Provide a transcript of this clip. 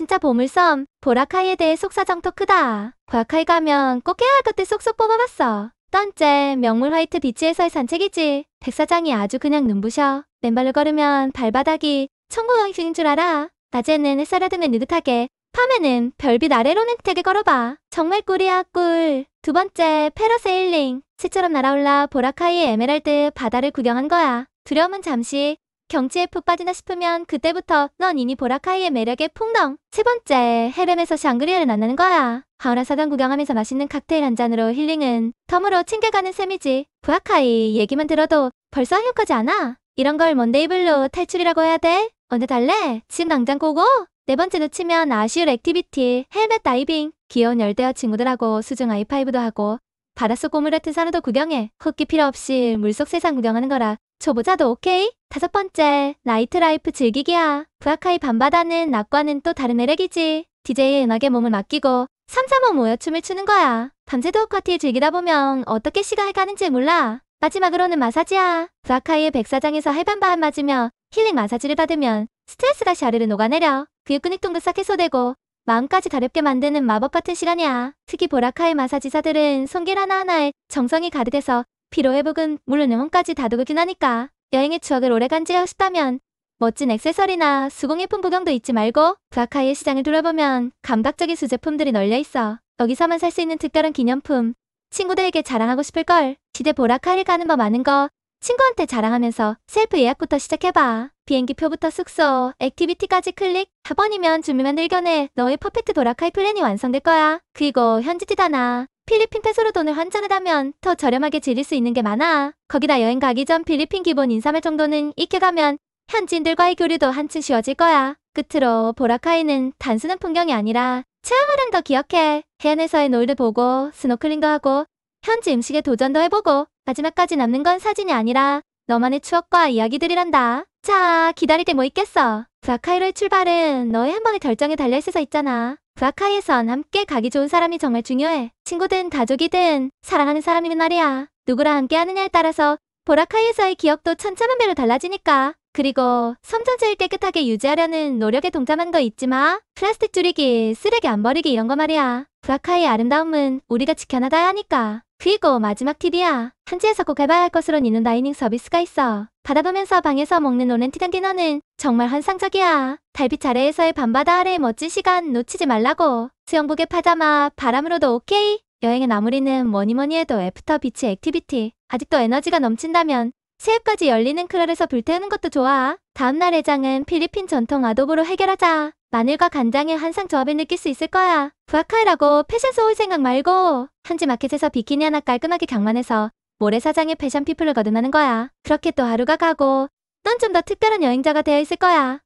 진짜 보물섬 보라카이에 대해 속사정 토크다. 과카이 가면 꼭 해야 할 것들 쏙쏙 뽑아봤어. 떤째 명물 화이트 비치에서의 산책이지. 백 사장이 아주 그냥 눈부셔. 맨발로 걸으면 발바닥이 천국왕식인 줄 알아. 낮에는 햇살하드면 느긋하게 밤에는 별빛 아래로는 택에 걸어봐. 정말 꿀이야 꿀. 두 번째 페러세일링. 새처럼 날아올라 보라카이의 에메랄드 바다를 구경한 거야. 두려움은 잠시 경치에 푹 빠지나 싶으면 그때부터 넌 이미 보라카이의 매력에 풍덩. 세 번째, 헤렘에서 샹그리아를 만나는 거야. 하우라 사단 구경하면서 맛있는 칵테일 한 잔으로 힐링은 텀으로 챙겨가는 셈이지. 부아카이 얘기만 들어도 벌써 한효까지 않아. 이런 걸 먼데이블로 탈출이라고 해야 돼? 언제 달래? 지금 당장 고고? 네 번째 놓치면 아쉬울 액티비티, 헬멧 다이빙, 귀여운 열대어 친구들하고 수중 아이파이브도 하고 바닷속 꼬물같은 산호도 구경해. 흙기 필요 없이 물속 세상 구경하는 거라. 초보자도 오케이? 다섯 번째, 나이트 라이프 즐기기야. 부아카이 밤바다는 낮과는 또 다른 매력이지. DJ의 음악에 몸을 맡기고 삼삼오 모여 춤을 추는 거야. 밤새도록 커티 즐기다 보면 어떻게 시간이 가는지 몰라. 마지막으로는 마사지야. 부아카이의 백사장에서 해반바한 맞으며 힐링 마사지를 받으면 스트레스가 샤르르 녹아내려. 근육 그 근육통도 싹 해소되고 마음까지 가볍게 만드는 마법 같은 시간이야. 특히 보라카의 마사지사들은 손길 하나하나에 정성이 가득해서 피로회복은 물론 영혼까지 다독이긴 하니까 여행의 추억을 오래 간지하고 싶다면 멋진 액세서리나 수공예품 구경도 잊지 말고 브라카이의 시장을 둘러보면 감각적인 수제품들이 널려 있어. 여기서만 살 수 있는 특별한 기념품 친구들에게 자랑하고 싶을걸. 시대 보라카이를 가는 법 아는 거 친구한테 자랑하면서 셀프 예약부터 시작해봐. 비행기 표부터 숙소, 액티비티까지 클릭. 4번이면 준비만 늘겨내. 너의 퍼펙트 도라카이 플랜이 완성될 거야. 그리고 현지티다나. 필리핀 페소로 돈을 환전하다면 더 저렴하게 지길수 있는 게 많아. 거기다 여행 가기 전 필리핀 기본 인삼말 정도는 익혀가면 현지인들과의 교류도 한층 쉬워질 거야. 끝으로 보라카이는 단순한 풍경이 아니라 체험을 한더 기억해. 해안에서의 놀도 보고 스노클링도 하고 현지 음식에 도전도 해보고 마지막까지 남는 건 사진이 아니라 너만의 추억과 이야기들이란다. 자, 기다릴 때뭐 있겠어. 부아카이로의 출발은 너의 한 번의 결정에 달려있어서 있잖아. 부아카이에선 함께 가기 좋은 사람이 정말 중요해. 친구든 가족이든 사랑하는 사람이면 말이야. 누구랑 함께 하느냐에 따라서 보라카이에서의 기억도 천차만별로 달라지니까. 그리고 섬 전체를 깨끗하게 유지하려는 노력에 동참한 거 잊지 마. 플라스틱 줄이기, 쓰레기 안 버리기 이런 거 말이야. 부아카이의 아름다움은 우리가 지켜나가야 하니까. 그리고 마지막 팁이야. 한지에서 꼭 해봐야 할 것으로 니는 다이닝 서비스가 있어. 바다보면서 방에서 먹는 오렌티단 디너는 정말 환상적이야. 달빛 아래에서의 밤바다 아래의 멋진 시간 놓치지 말라고. 수영복에 파자마, 바람으로도 오케이. 여행의 나무리는 뭐니뭐니 해도 애프터 비치 액티비티. 아직도 에너지가 넘친다면 새해까지 열리는 클럽에서 불태우는 것도 좋아. 다음날 해장은 필리핀 전통 아도보로 해결하자. 마늘과 간장에 한상 조합을 느낄 수 있을 거야. 부아카이라고 패션 소울 생각 말고 한지마켓에서 비키니 하나 깔끔하게 경만해서 모래사장의 패션 피플로 거듭나는 거야. 그렇게 또 하루가 가고 넌 좀 더 특별한 여행자가 되어 있을 거야.